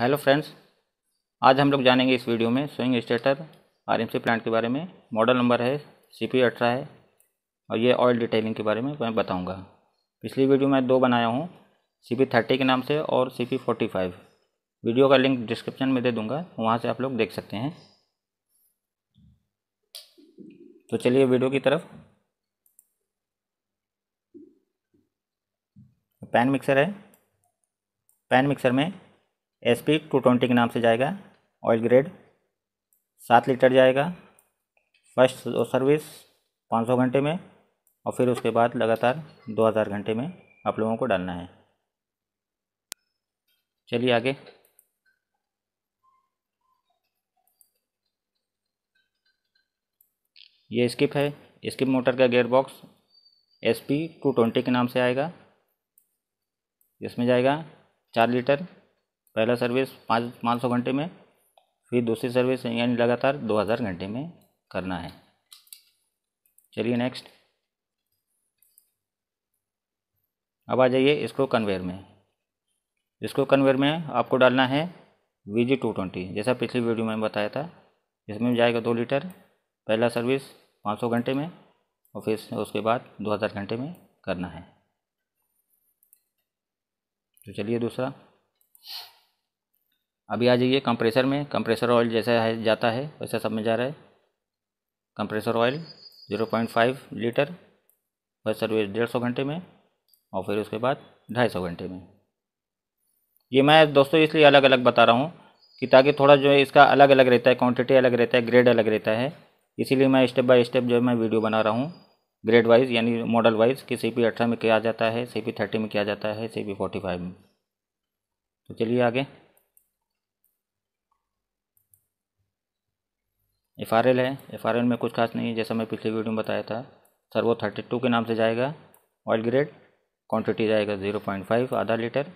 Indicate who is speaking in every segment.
Speaker 1: hello friends आज हम लोग जानेंगे इस वीडियो में स्विंग स्टेटर आरएमसी प्लांट के बारे में मॉडल नंबर है सी पी अठारह है और ये ऑयल डिटेलिंग के बारे में मैं बताऊंगा पिछली वीडियो मैं दो बनाया हूँ सी पी थर्टी के नाम से और C P forty five video का लिंक डिस्क्रिप्शन में दे दूँगा वहाँ से आप लोग देख सकते हैं तो चलिए वीडियो की तरफ पैन मिक्सर है पैन मिक्सर में एस पी टू ट्वेंटी के नाम से जाएगा ऑयल ग्रेड सात लीटर जाएगा फर्स्ट सर्विस पाँच सौ घंटे में और फिर उसके बाद लगातार दो हज़ार घंटे में आप लोगों को डालना है चलिए आगे ये स्किप है स्किप मोटर का gearbox S P two twenty के नाम से आएगा इसमें जाएगा चार लीटर पहला सर्विस पाँच पाँच सौ घंटे में फिर दूसरी सर्विस यानी लगातार दो हज़ार घंटे में करना है चलिए नेक्स्ट अब आ जाइए इसको कन्वेयर में इसको कन्वेयर में आपको डालना है वी जी टू ट्वेंटी जैसा पिछली वीडियो में बताया था इसमें जाएगा दो लीटर पहला सर्विस पाँच सौ घंटे में और फिर उसके बाद दो हज़ार घंटे में करना है तो चलिए दूसरा अभी आ जाइए कंप्रेसर में कंप्रेसर ऑयल जैसा है जाता है वैसा सब में जा रहा है compressor oil zero point five litre first service डेढ़ सौ घंटे में और फिर उसके बाद ढाई सौ घंटे में ये मैं दोस्तों इसलिए अलग अलग बता रहा हूँ कि ताकि थोड़ा जो है इसका अलग अलग रहता है क्वान्टिटी अलग रहता है ग्रेड अलग रहता है इसीलिए मैं स्टेप बाई स्टेप जो है मैं वीडियो बना रहा हूँ ग्रेड वाइज यानी मॉडल वाइज कि सी पी अठारह में किया जाता है सी पी थर्टी में किया जाता है सी पी फोर्टी फाइव में तो चलिए आगे एफ आर एल है एफ आर एल में कुछ खास नहीं है जैसा मैं पिछले वीडियो में बताया था सर वो थर्टी टू के नाम से जाएगा ऑयल ग्रेड क्वांटिटी जाएगा ज़ीरो पॉइंट फाइव आधा लीटर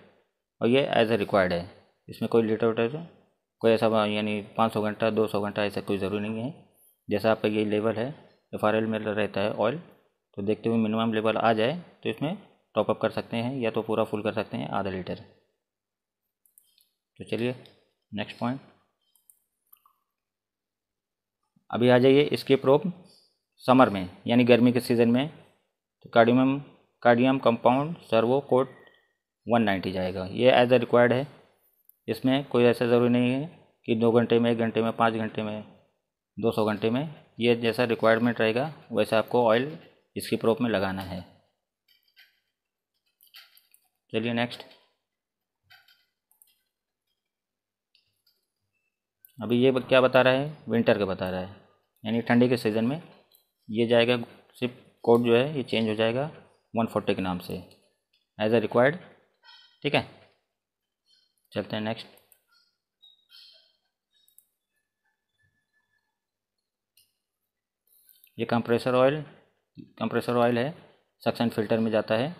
Speaker 1: और ये एज ए रिक्वायर्ड है इसमें कोई लीटर वीटर कोई ऐसा यानी पाँच सौ घंटा दो सौ घंटा ऐसा कोई ज़रूरी नहीं है जैसा आपका ये लेवल है एफ आर एल में रहता है ऑयल तो देखते हुए मिनिमम लेवल आ जाए तो इसमें टॉपअप कर सकते हैं या तो पूरा फुल कर सकते हैं आधा लीटर तो चलिए नेक्स्ट पॉइंट अभी आ जाइए इसके प्रोप समर में यानी गर्मी के सीज़न में तो cardium cardium compound Servo coat 190 जाएगा ये एज ए रिक्वायर्ड है इसमें कोई ऐसा ज़रूरी नहीं है कि दो घंटे में एक घंटे में पाँच घंटे में दो सौ घंटे में ये जैसा रिक्वायरमेंट रहेगा वैसा आपको ऑयल इसकी प्रोप में लगाना है चलिए नेक्स्ट अभी ये क्या बता रहा है विंटर का बता रहा है यानी ठंडी के सीज़न में ये जाएगा सिर्फ कोड जो है ये चेंज हो जाएगा वन फोर्टी के नाम से एज ए रिक्वायर्ड ठीक है चलते हैं नेक्स्ट ये कंप्रेसर ऑयल कंप्रेसर ऑयल है सक्शन फिल्टर में जाता है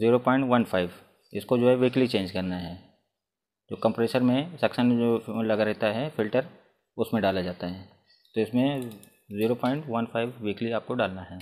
Speaker 1: ज़ीरो पॉइंट वन फाइव इसको जो है वीकली चेंज करना है जो कंप्रेसर में सक्शन जो लगा रहता है फिल्टर उसमें डाला जाता है तो इसमें zero point one five weekly आपको डालना है